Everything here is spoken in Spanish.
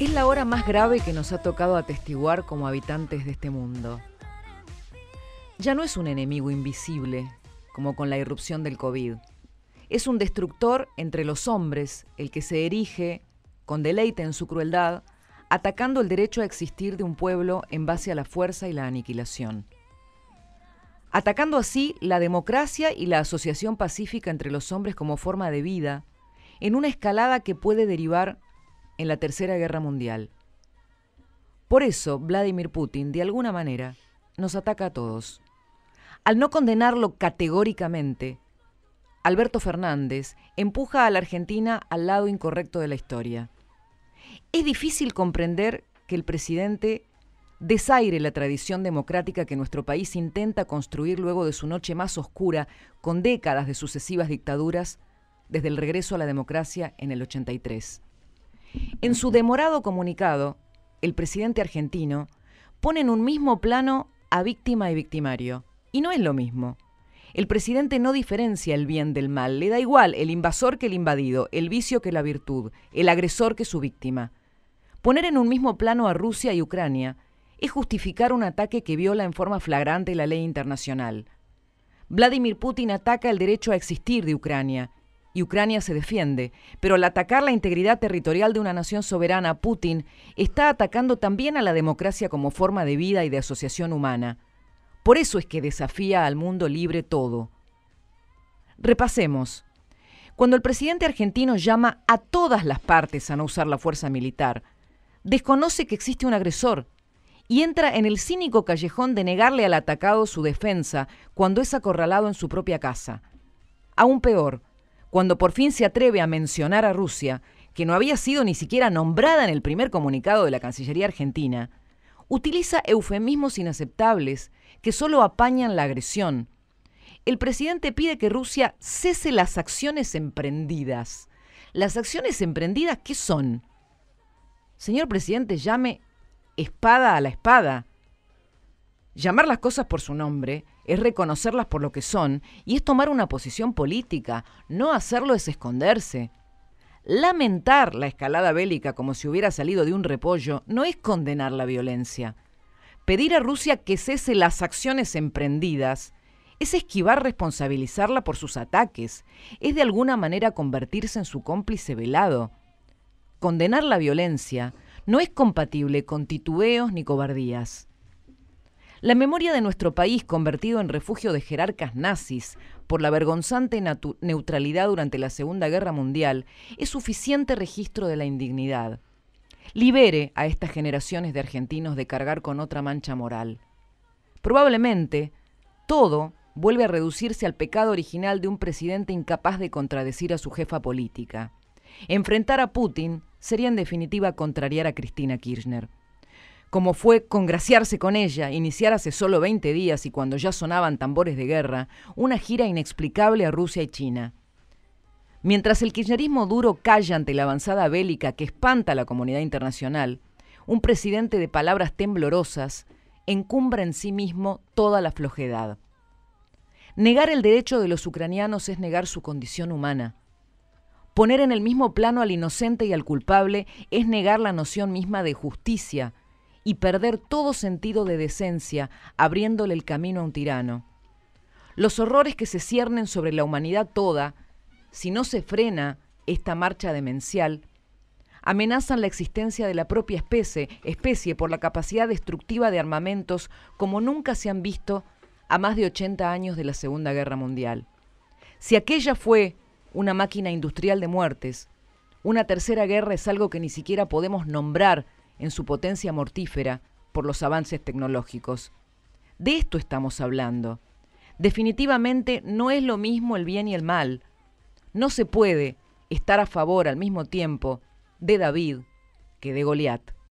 Es la hora más grave que nos ha tocado atestiguar como habitantes de este mundo. Ya no es un enemigo invisible, como con la irrupción del COVID. Es un destructor entre los hombres, el que se erige, con deleite en su crueldad, atacando el derecho a existir de un pueblo en base a la fuerza y la aniquilación. Atacando así la democracia y la asociación pacífica entre los hombres como forma de vida, en una escalada que puede derivar en la Tercera Guerra Mundial. Por eso, Vladimir Putin, de alguna manera, nos ataca a todos. Al no condenarlo categóricamente, Alberto Fernández empuja a la Argentina al lado incorrecto de la historia. Es difícil comprender que el presidente desaire la tradición democrática que nuestro país intenta construir luego de su noche más oscura, con décadas de sucesivas dictaduras, desde el regreso a la democracia en el 83. En su demorado comunicado, el presidente argentino pone en un mismo plano a víctima y victimario. Y no es lo mismo. El presidente no diferencia el bien del mal, le da igual el invasor que el invadido, el vicio que la virtud, el agresor que su víctima. Poner en un mismo plano a Rusia y Ucrania es justificar un ataque que viola en forma flagrante la ley internacional. Vladimir Putin ataca el derecho a existir de Ucrania y Ucrania se defiende, pero al atacar la integridad territorial de una nación soberana, Putin está atacando también a la democracia como forma de vida y de asociación humana. Por eso es que desafía al mundo libre todo. Repasemos. Cuando el presidente argentino llama a todas las partes a no usar la fuerza militar, desconoce que existe un agresor y entra en el cínico callejón de negarle al atacado su defensa cuando es acorralado en su propia casa. Aún peor, cuando por fin se atreve a mencionar a Rusia, que no había sido ni siquiera nombrada en el primer comunicado de la Cancillería argentina, utiliza eufemismos inaceptables que solo apañan la agresión. El presidente pide que Rusia cese las acciones emprendidas. ¿Las acciones emprendidas qué son? Señor presidente, llame espada a la espada. Llamar las cosas por su nombre es reconocerlas por lo que son y es tomar una posición política. No hacerlo es esconderse. Lamentar la escalada bélica como si hubiera salido de un repollo no es condenar la violencia. Pedir a Rusia que cese las acciones emprendidas es esquivar responsabilizarla por sus ataques, es de alguna manera convertirse en su cómplice velado. Condenar la violencia no es compatible con titubeos ni cobardías. La memoria de nuestro país convertido en refugio de jerarcas nazis por la vergonzante neutralidad durante la Segunda Guerra Mundial es suficiente registro de la indignidad. Libere a estas generaciones de argentinos de cargar con otra mancha moral. Probablemente, todo vuelve a reducirse al pecado original de un presidente incapaz de contradecir a su jefa política. Enfrentar a Putin sería en definitiva contrariar a Cristina Kirchner como fue congraciarse con ella, iniciar hace solo 20 días y cuando ya sonaban tambores de guerra, una gira inexplicable a Rusia y China. Mientras el kirchnerismo duro calla ante la avanzada bélica que espanta a la comunidad internacional, un presidente de palabras temblorosas encumbra en sí mismo toda la flojedad. Negar el derecho de los ucranianos es negar su condición humana. Poner en el mismo plano al inocente y al culpable es negar la noción misma de justicia, y perder todo sentido de decencia, abriéndole el camino a un tirano. Los horrores que se ciernen sobre la humanidad toda, si no se frena esta marcha demencial, amenazan la existencia de la propia especie, especie por la capacidad destructiva de armamentos como nunca se han visto a más de 80 años de la Segunda Guerra Mundial. Si aquella fue una máquina industrial de muertes, una tercera guerra es algo que ni siquiera podemos nombrar en su potencia mortífera por los avances tecnológicos. De esto estamos hablando. Definitivamente no es lo mismo el bien y el mal. No se puede estar a favor al mismo tiempo de David que de Goliat.